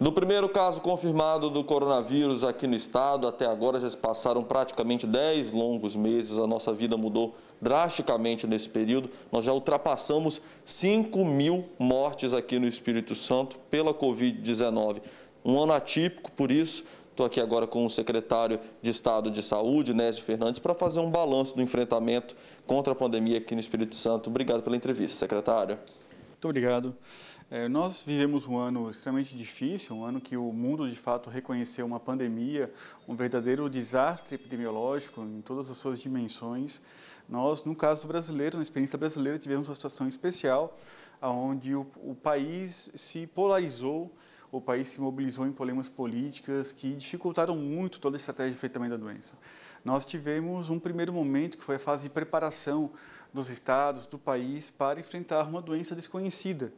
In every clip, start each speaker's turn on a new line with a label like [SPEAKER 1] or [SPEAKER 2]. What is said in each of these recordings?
[SPEAKER 1] No primeiro caso confirmado do coronavírus aqui no estado, até agora já se passaram praticamente 10 longos meses, a nossa vida mudou drasticamente nesse período. Nós já ultrapassamos 5 mil mortes aqui no Espírito Santo pela Covid-19. Um ano atípico, por isso, Estou aqui agora com o secretário de Estado de Saúde, Nésio Fernandes, para fazer um balanço do enfrentamento contra a pandemia aqui no Espírito Santo. Obrigado pela entrevista, secretário.
[SPEAKER 2] Muito obrigado. É, nós vivemos um ano extremamente difícil, um ano que o mundo de fato reconheceu uma pandemia, um verdadeiro desastre epidemiológico em todas as suas dimensões. Nós, no caso brasileiro, na experiência brasileira, tivemos uma situação especial, onde o, o país se polarizou, o país se mobilizou em problemas políticas que dificultaram muito toda a estratégia de enfrentamento da doença. Nós tivemos um primeiro momento que foi a fase de preparação dos estados, do país, para enfrentar uma doença desconhecida,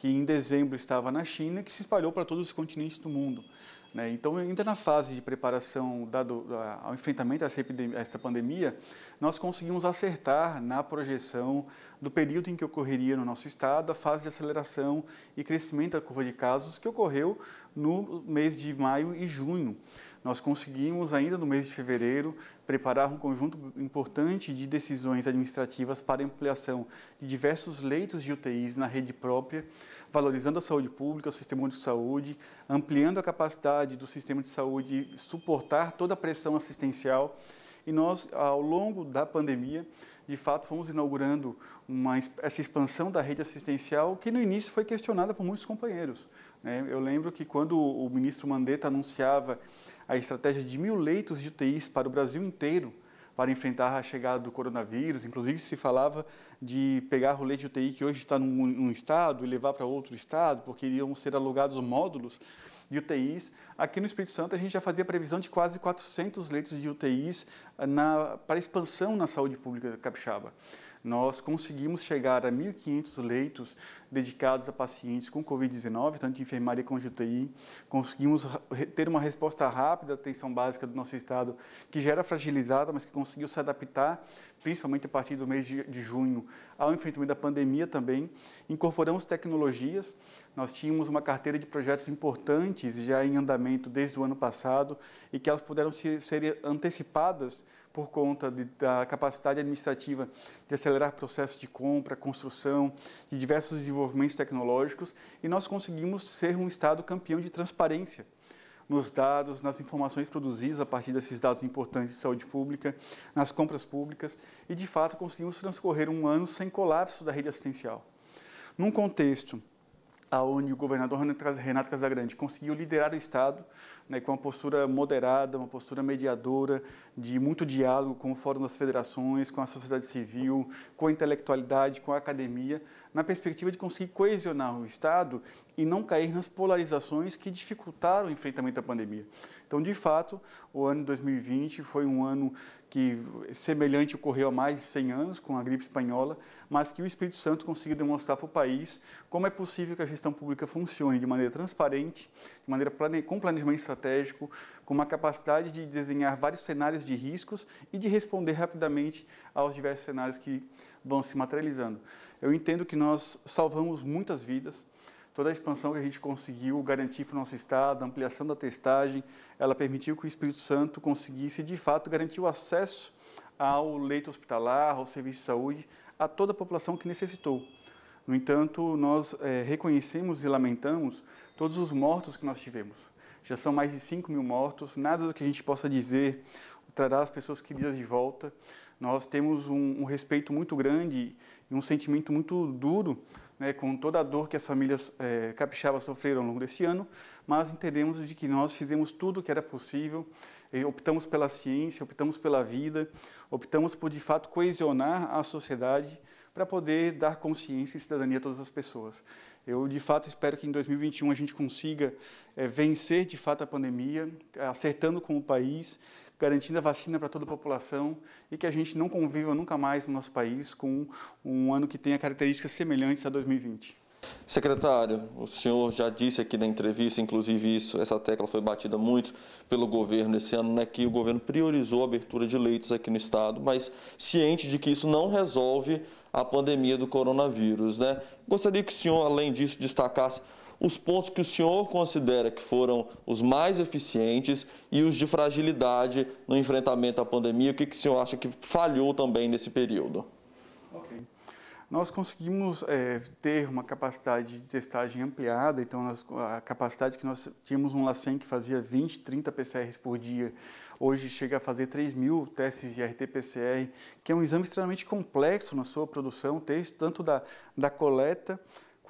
[SPEAKER 2] que em dezembro estava na China, que se espalhou para todos os continentes do mundo. Né? Então, ainda na fase de preparação dado ao enfrentamento a essa, epidemia, a essa pandemia, nós conseguimos acertar na projeção do período em que ocorreria no nosso estado a fase de aceleração e crescimento da curva de casos que ocorreu no mês de maio e junho nós conseguimos, ainda no mês de fevereiro, preparar um conjunto importante de decisões administrativas para ampliação de diversos leitos de UTIs na rede própria, valorizando a saúde pública, o sistema de saúde, ampliando a capacidade do sistema de saúde suportar toda a pressão assistencial. E nós, ao longo da pandemia, de fato, fomos inaugurando uma, essa expansão da rede assistencial que no início foi questionada por muitos companheiros. Né? Eu lembro que quando o ministro Mandetta anunciava a estratégia de mil leitos de UTIs para o Brasil inteiro, para enfrentar a chegada do coronavírus. Inclusive, se falava de pegar o leite de UTI que hoje está num, num estado e levar para outro estado, porque iriam ser alugados módulos de UTIs. Aqui no Espírito Santo, a gente já fazia previsão de quase 400 leitos de UTIs eh, na, para expansão na saúde pública capixaba nós conseguimos chegar a 1.500 leitos dedicados a pacientes com Covid-19, tanto de enfermaria como de UTI. Conseguimos ter uma resposta rápida à atenção básica do nosso estado, que já era fragilizada, mas que conseguiu se adaptar, principalmente a partir do mês de, junho, ao enfrentamento da pandemia também. Incorporamos tecnologias, nós tínhamos uma carteira de projetos importantes já em andamento desde o ano passado e que elas puderam ser antecipadas por conta de, da capacidade administrativa de acelerar processos de compra, construção, de diversos desenvolvimentos tecnológicos, e nós conseguimos ser um Estado campeão de transparência nos dados, nas informações produzidas a partir desses dados importantes de saúde pública, nas compras públicas, e de fato conseguimos transcorrer um ano sem colapso da rede assistencial. Num contexto aonde o governador Renato Casagrande conseguiu liderar o Estado né, com uma postura moderada, uma postura mediadora, de muito diálogo com o Fórum das Federações, com a sociedade civil, com a intelectualidade, com a academia, na perspectiva de conseguir coesionar o Estado e não cair nas polarizações que dificultaram o enfrentamento da pandemia. Então, de fato, o ano 2020 foi um ano que semelhante ocorreu há mais de 100 anos com a gripe espanhola, mas que o Espírito Santo conseguiu demonstrar para o país como é possível que a gestão pública funcione de maneira transparente, de maneira plane... com planejamento estratégico, com uma capacidade de desenhar vários cenários de riscos e de responder rapidamente aos diversos cenários que vão se materializando. Eu entendo que nós salvamos muitas vidas, toda a expansão que a gente conseguiu garantir para o nosso Estado, a ampliação da testagem, ela permitiu que o Espírito Santo conseguisse, de fato, garantir o acesso ao leito hospitalar, ao serviço de saúde, a toda a população que necessitou. No entanto, nós é, reconhecemos e lamentamos todos os mortos que nós tivemos. Já são mais de 5 mil mortos, nada do que a gente possa dizer trará as pessoas queridas de volta. Nós temos um, um respeito muito grande e um sentimento muito duro né, com toda a dor que as famílias é, capixabas sofreram ao longo desse ano, mas entendemos de que nós fizemos tudo o que era possível, optamos pela ciência, optamos pela vida, optamos por, de fato, coesionar a sociedade para poder dar consciência e cidadania a todas as pessoas. Eu, de fato, espero que em 2021 a gente consiga é, vencer, de fato, a pandemia, acertando com o país, garantindo a vacina para toda a população e que a gente não conviva nunca mais no nosso país com um ano que tenha características semelhantes a 2020.
[SPEAKER 1] Secretário, o senhor já disse aqui na entrevista, inclusive isso, essa tecla foi batida muito pelo governo esse ano, né, que o governo priorizou a abertura de leitos aqui no estado, mas ciente de que isso não resolve a pandemia do coronavírus, né? Gostaria que o senhor, além disso, destacasse os pontos que o senhor considera que foram os mais eficientes e os de fragilidade no enfrentamento à pandemia. O que, que o senhor acha que falhou também nesse período?
[SPEAKER 2] Nós conseguimos é, ter uma capacidade de testagem ampliada, então nós, a capacidade que nós tínhamos um LACEN que fazia 20, 30 PCRs por dia, hoje chega a fazer 3 mil testes de RT-PCR, que é um exame extremamente complexo na sua produção, tanto da, da coleta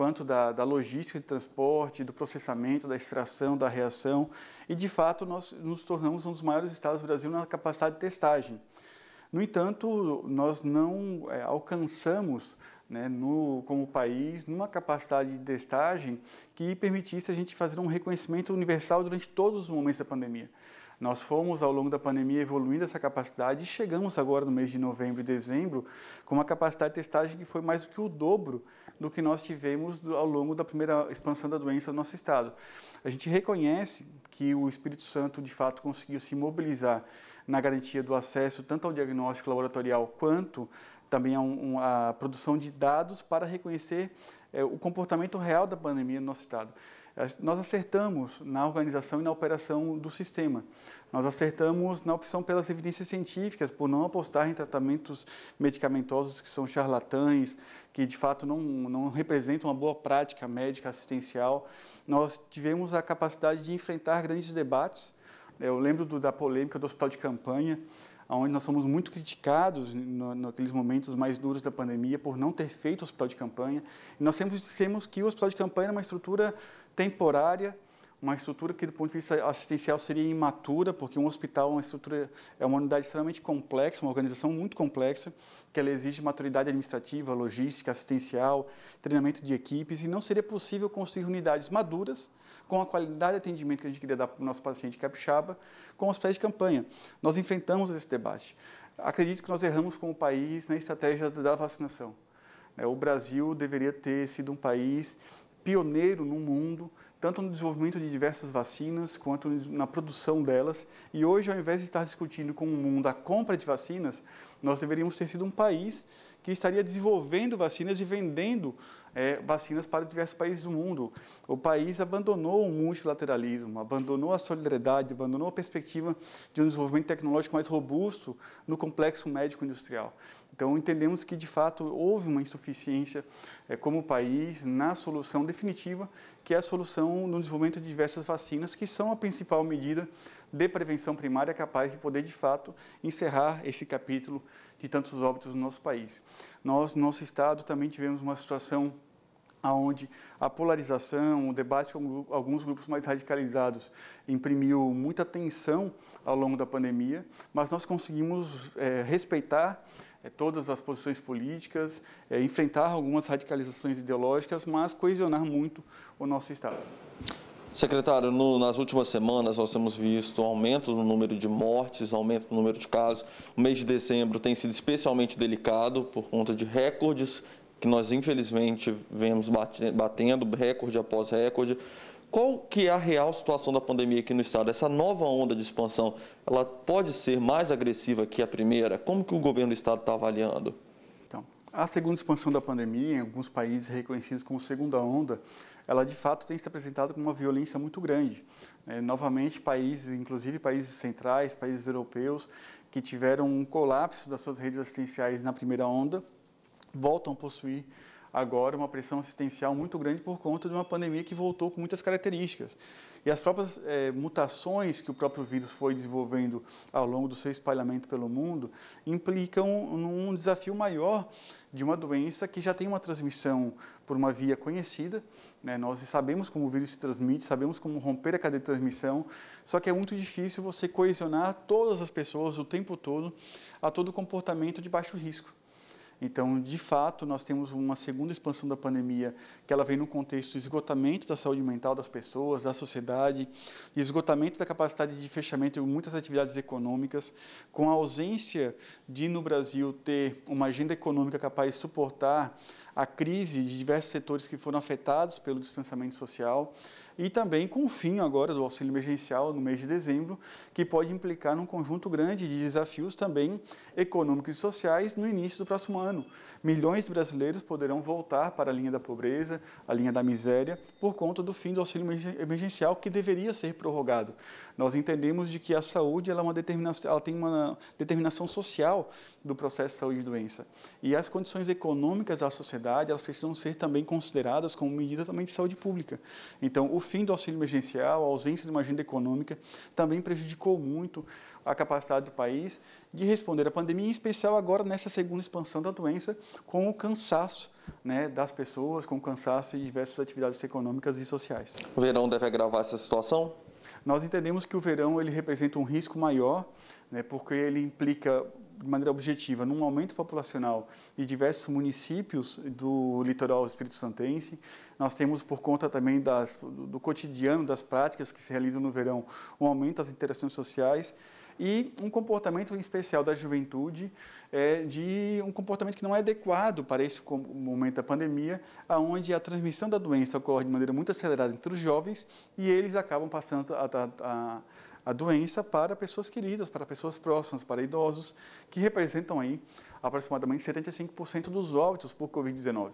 [SPEAKER 2] quanto da, da, logística de transporte, do processamento, da extração, da reação. E, de fato, nós nos tornamos um dos maiores estados do Brasil na capacidade de testagem. No entanto, nós não é, alcançamos, né, no, como país, numa capacidade de testagem que permitisse a gente fazer um reconhecimento universal durante todos os momentos da pandemia. Nós fomos, ao longo da pandemia, evoluindo essa capacidade e chegamos agora no mês de novembro e dezembro com uma capacidade de testagem que foi mais do que o dobro do que nós tivemos ao longo da primeira expansão da doença no nosso estado. A gente reconhece que o Espírito Santo, de fato, conseguiu se mobilizar na garantia do acesso tanto ao diagnóstico laboratorial quanto também a, um, a produção de dados para reconhecer é, o comportamento real da pandemia no nosso estado. Nós acertamos na organização e na operação do sistema. Nós acertamos na opção pelas evidências científicas, por não apostar em tratamentos medicamentosos que são charlatães, que de fato não, não representam uma boa prática médica assistencial. Nós tivemos a capacidade de enfrentar grandes debates. Eu lembro do, da polêmica do hospital de campanha, onde nós somos muito criticados no, naqueles momentos mais duros da pandemia por não ter feito o hospital de campanha. E nós sempre dissemos que o hospital de campanha era uma estrutura temporária, uma estrutura que, do ponto de vista assistencial, seria imatura, porque um hospital é uma estrutura, é uma unidade extremamente complexa, uma organização muito complexa, que ela exige maturidade administrativa, logística, assistencial, treinamento de equipes, e não seria possível construir unidades maduras com a qualidade de atendimento que a gente queria dar para o nosso paciente capixaba com os pés de campanha. Nós enfrentamos esse debate. Acredito que nós erramos como país na estratégia da vacinação. É, o Brasil deveria ter sido um país pioneiro no mundo, tanto no desenvolvimento de diversas vacinas quanto na produção delas. E hoje, ao invés de estar discutindo com o mundo a compra de vacinas, nós deveríamos ter sido um país que estaria desenvolvendo vacinas e vendendo é, vacinas para diversos países do mundo. O país abandonou o multilateralismo, abandonou a solidariedade, abandonou a perspectiva de um desenvolvimento tecnológico mais robusto no complexo médico-industrial. Então, entendemos que, de fato, houve uma insuficiência é, como país na solução definitiva, que é a solução no desenvolvimento de diversas vacinas, que são a principal medida de prevenção primária capaz de poder, de fato, encerrar esse capítulo de tantos óbitos no nosso país. Nós, no nosso estado, também tivemos uma situação aonde a polarização, o debate com alguns grupos mais radicalizados imprimiu muita tensão ao longo da pandemia, mas nós conseguimos é, respeitar é, todas as posições políticas, é, enfrentar algumas radicalizações ideológicas, mas coesionar muito o nosso Estado.
[SPEAKER 1] Secretário, no, nas últimas semanas nós temos visto aumento no número de mortes, aumento no número de casos. O mês de dezembro tem sido especialmente delicado por conta de recordes que nós infelizmente vemos batendo recorde após recorde. Qual que é a real situação da pandemia aqui no estado? Essa nova onda de expansão, ela pode ser mais agressiva que a primeira? Como que o governo do estado está avaliando?
[SPEAKER 2] Então, a segunda expansão da pandemia, em alguns países reconhecidos como segunda onda, ela de fato tem se apresentado com uma violência muito grande. É, novamente, países, inclusive países centrais, países europeus, que tiveram um colapso das suas redes assistenciais na primeira onda, voltam a possuir agora uma pressão assistencial muito grande por conta de uma pandemia que voltou com muitas características. E as próprias é, mutações que o próprio vírus foi desenvolvendo ao longo do seu espalhamento pelo mundo implicam num desafio maior de uma doença que já tem uma transmissão por uma via conhecida. Né? Nós sabemos como o vírus se transmite, sabemos como romper a cadeia de transmissão, só que é muito difícil você coesionar todas as pessoas o tempo todo a todo comportamento de baixo risco. Então, de fato, nós temos uma segunda expansão da pandemia, que ela vem no contexto de esgotamento da saúde mental das pessoas, da sociedade, esgotamento da capacidade de fechamento de muitas atividades econômicas, com a ausência de, no Brasil, ter uma agenda econômica capaz de suportar a crise de diversos setores que foram afetados pelo distanciamento social e também com o fim agora do auxílio emergencial no mês de dezembro, que pode implicar num conjunto grande de desafios também econômicos e sociais no início do próximo ano. Milhões de brasileiros poderão voltar para a linha da pobreza, a linha da miséria, por conta do fim do auxílio emergencial que deveria ser prorrogado. Nós entendemos de que a saúde ela, é uma determinação, ela tem uma determinação social do processo de saúde e doença. E as condições econômicas da sociedade sociedade, elas precisam ser também consideradas como medida também de saúde pública. Então, o fim do auxílio emergencial, a ausência de uma agenda econômica, também prejudicou muito a capacidade do país de responder à pandemia, em especial agora nessa segunda expansão da doença, com o cansaço né, das pessoas, com o cansaço de diversas atividades econômicas e sociais.
[SPEAKER 1] O verão deve agravar essa
[SPEAKER 2] situação? Nós entendemos que o verão ele representa um risco maior, né, porque ele implica de maneira objetiva num aumento populacional de diversos municípios do litoral espírito-santense. Nós temos, por conta também das, do cotidiano, das práticas que se realizam no verão, um aumento das interações sociais e um comportamento em especial da juventude, é, de um comportamento que não é adequado para esse momento da pandemia, aonde a transmissão da doença ocorre de maneira muito acelerada entre os jovens e eles acabam passando a, a, a a doença para pessoas queridas, para pessoas próximas, para idosos, que representam aí aproximadamente 75% dos óbitos por Covid-19.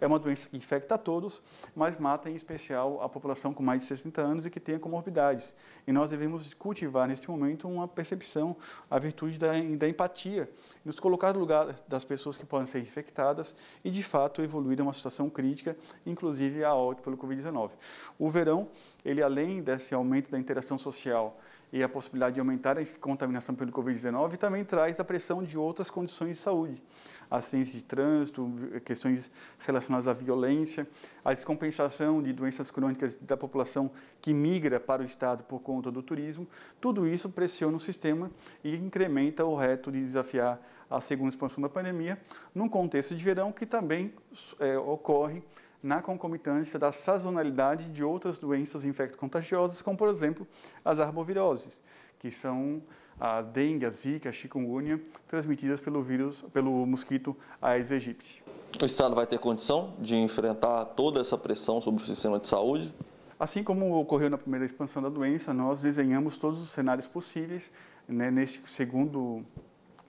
[SPEAKER 2] É uma doença que infecta a todos, mas mata em especial a população com mais de 60 anos e que tenha comorbidades. E nós devemos cultivar neste momento uma percepção, a virtude da, da empatia, nos colocar no lugar das pessoas que podem ser infectadas e, de fato, evoluir a uma situação crítica, inclusive a óbito pelo Covid-19. O verão, ele além desse aumento da interação social, e a possibilidade de aumentar a contaminação pelo Covid-19 também traz a pressão de outras condições de saúde, acidentes de trânsito, questões relacionadas à violência, a descompensação de doenças crônicas da população que migra para o Estado por conta do turismo, tudo isso pressiona o sistema e incrementa o reto de desafiar a segunda expansão da pandemia, num contexto de verão que também é, ocorre na concomitância da sazonalidade de outras doenças infecto-contagiosas, como, por exemplo, as arboviroses, que são a dengue, a zika, a chikungunya, transmitidas pelo vírus, pelo mosquito Aedes aegypti. O Estado vai ter condição
[SPEAKER 1] de enfrentar toda essa pressão sobre o sistema de saúde?
[SPEAKER 2] Assim como ocorreu na primeira expansão da doença, nós desenhamos todos os cenários possíveis né, neste segundo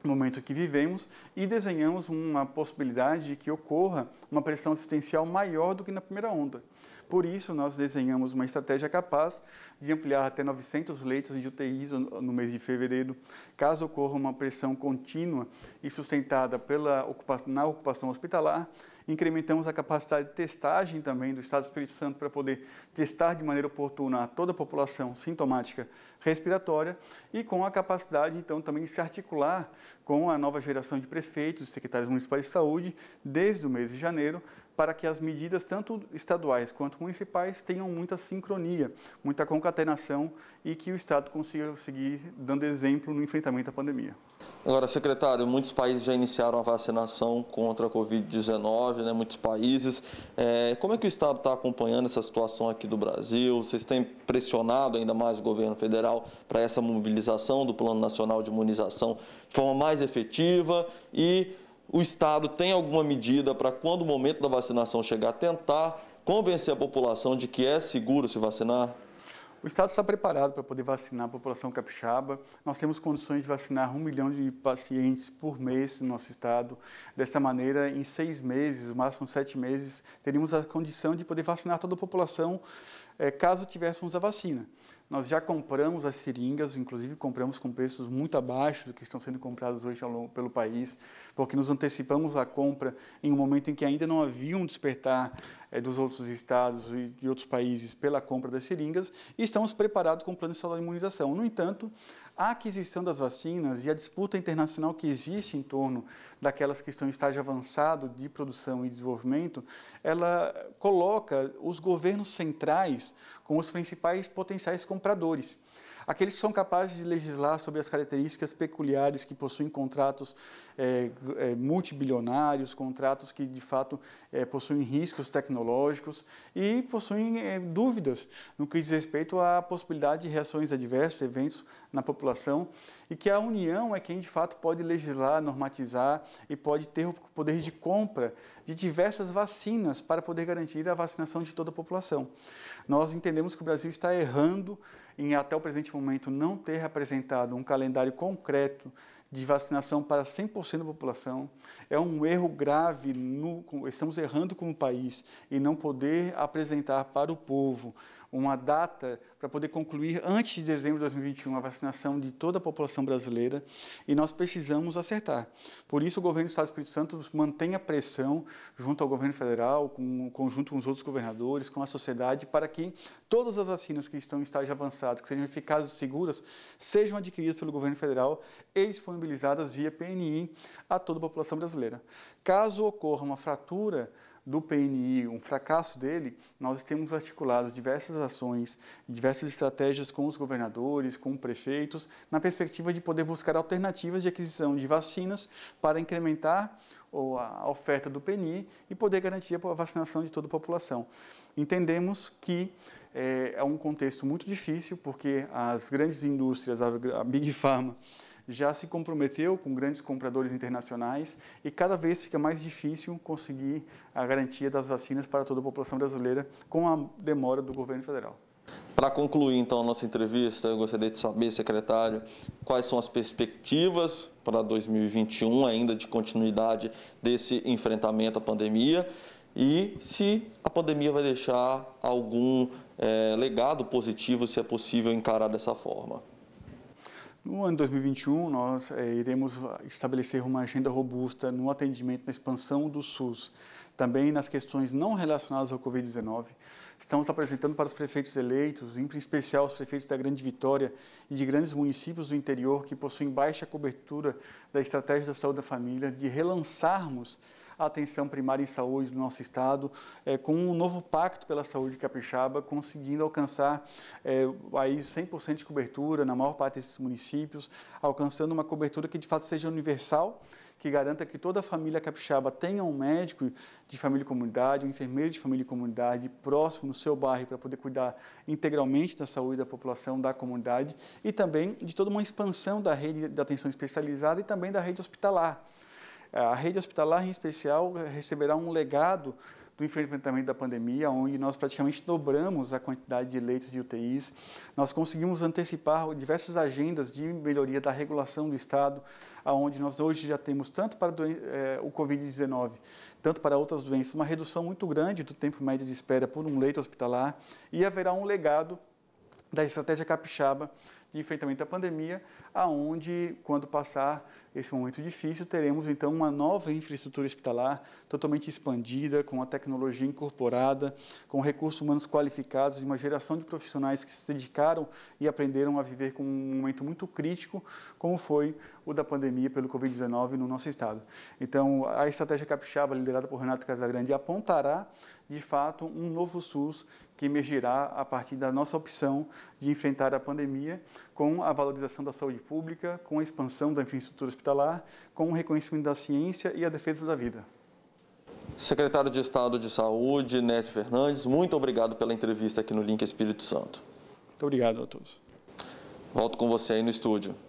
[SPEAKER 2] momento que vivemos e desenhamos uma possibilidade de que ocorra uma pressão assistencial maior do que na primeira onda. Por isso, nós desenhamos uma estratégia capaz de ampliar até 900 leitos de UTIs no mês de fevereiro, caso ocorra uma pressão contínua e sustentada pela ocupação, na ocupação hospitalar. Incrementamos a capacidade de testagem também do Estado do Espírito Santo para poder testar de maneira oportuna a toda a população sintomática respiratória e com a capacidade, então, também de se articular com a nova geração de prefeitos, secretários municipais de saúde, desde o mês de janeiro, para que as medidas, tanto estaduais quanto municipais, tenham muita sincronia, muita concatenação e que o Estado consiga seguir dando exemplo no enfrentamento à pandemia.
[SPEAKER 1] Agora, secretário, muitos países já iniciaram a vacinação contra a Covid-19, né? muitos países. É, como é que o Estado está acompanhando essa situação aqui do Brasil? Vocês têm pressionado ainda mais o governo federal para essa mobilização do Plano Nacional de Imunização de forma mais efetiva e o Estado tem alguma medida para, quando o momento da vacinação chegar, tentar convencer a população de que é seguro se vacinar?
[SPEAKER 2] O Estado está preparado para poder vacinar a população capixaba. Nós temos condições de vacinar um milhão de pacientes por mês no nosso Estado. Dessa maneira, em seis meses, no máximo sete meses, teríamos a condição de poder vacinar toda a população é, caso tivéssemos a vacina. Nós já compramos as seringas, inclusive compramos com preços muito abaixo do que estão sendo comprados hoje pelo país, porque nos antecipamos a compra em um momento em que ainda não havia um despertar é, dos outros estados e de outros países pela compra das seringas, e estamos preparados com o plano de saúde de imunização. No entanto, a aquisição das vacinas e a disputa internacional que existe em torno daquelas que estão em estágio avançado de produção e desenvolvimento, ela coloca os governos centrais como os principais potenciais compradores aqueles que são capazes de legislar sobre as características peculiares que possuem contratos é, é, multibilionários, contratos que de fato é, possuem riscos tecnológicos e possuem é, dúvidas no que diz respeito à possibilidade de reações adversas, eventos na população, e que a União é quem de fato pode legislar, normatizar e pode ter o poder de compra de diversas vacinas para poder garantir a vacinação de toda a população. Nós entendemos que o Brasil está errando em, até o presente momento, não ter apresentado um calendário concreto de vacinação para 100% da população. É um erro grave, no, estamos errando como país em não poder apresentar para o povo uma data para poder concluir antes de dezembro de 2021 a vacinação de toda a população brasileira e nós precisamos acertar. Por isso, o governo do Estado do Espírito Santo mantém a pressão junto ao governo federal, com, conjunto com os outros governadores, com a sociedade, para que todas as vacinas que estão em estágio avançado, que sejam eficazes e seguras, sejam adquiridas pelo governo federal e disponibilizadas via PNI a toda a população brasileira. Caso ocorra uma fratura, do PNI, um fracasso dele, nós temos articulado diversas ações, diversas estratégias com os governadores, com prefeitos, na perspectiva de poder buscar alternativas de aquisição de vacinas para incrementar a oferta do PNI e poder garantir a vacinação de toda a população. Entendemos que é, é um contexto muito difícil, porque as grandes indústrias, a Big Pharma, já se comprometeu com grandes compradores internacionais e cada vez fica mais difícil conseguir a garantia das vacinas para toda a população brasileira com a demora do governo federal.
[SPEAKER 1] Para concluir então a nossa entrevista, eu gostaria de saber, secretário, quais são as perspectivas para 2021 ainda de continuidade desse enfrentamento à pandemia e se a pandemia vai deixar algum é, legado positivo, se é possível encarar dessa forma.
[SPEAKER 2] No ano 2021, nós é, iremos estabelecer uma agenda robusta no atendimento na expansão do SUS, também nas questões não relacionadas ao Covid-19. Estamos apresentando para os prefeitos eleitos, em especial os prefeitos da Grande Vitória e de grandes municípios do interior que possuem baixa cobertura da estratégia da saúde da família, de relançarmos a atenção primária em saúde do nosso estado, é, com um novo pacto pela saúde capixaba, conseguindo alcançar é, aí 100% de cobertura na maior parte desses municípios, alcançando uma cobertura que de fato seja universal que garanta que toda a família capixaba tenha um médico de família e comunidade, um enfermeiro de família e comunidade próximo no seu bairro para poder cuidar integralmente da saúde da população da comunidade e também de toda uma expansão da rede de atenção especializada e também da rede hospitalar. A rede hospitalar, em especial, receberá um legado do enfrentamento da pandemia, onde nós praticamente dobramos a quantidade de leitos de UTIs. Nós conseguimos antecipar diversas agendas de melhoria da regulação do Estado, aonde nós hoje já temos tanto para é, o Covid-19, tanto para outras doenças, uma redução muito grande do tempo médio de espera por um leito hospitalar e haverá um legado da estratégia capixaba de enfrentamento à pandemia, aonde, quando passar esse momento difícil, teremos então uma nova infraestrutura hospitalar totalmente expandida, com a tecnologia incorporada, com recursos humanos qualificados, uma geração de profissionais que se dedicaram e aprenderam a viver com um momento muito crítico, como foi o da pandemia pelo Covid-19 no nosso estado. Então, a estratégia capixaba, liderada por Renato Casagrande, apontará de fato, um novo SUS que emergirá a partir da nossa opção de enfrentar a pandemia com a valorização da saúde pública, com a expansão da infraestrutura hospitalar, com o reconhecimento da ciência e a defesa da vida.
[SPEAKER 1] Secretário de Estado de Saúde, Nete Fernandes, muito obrigado pela entrevista aqui no Link Espírito Santo. Muito obrigado a todos. Volto com você aí no estúdio.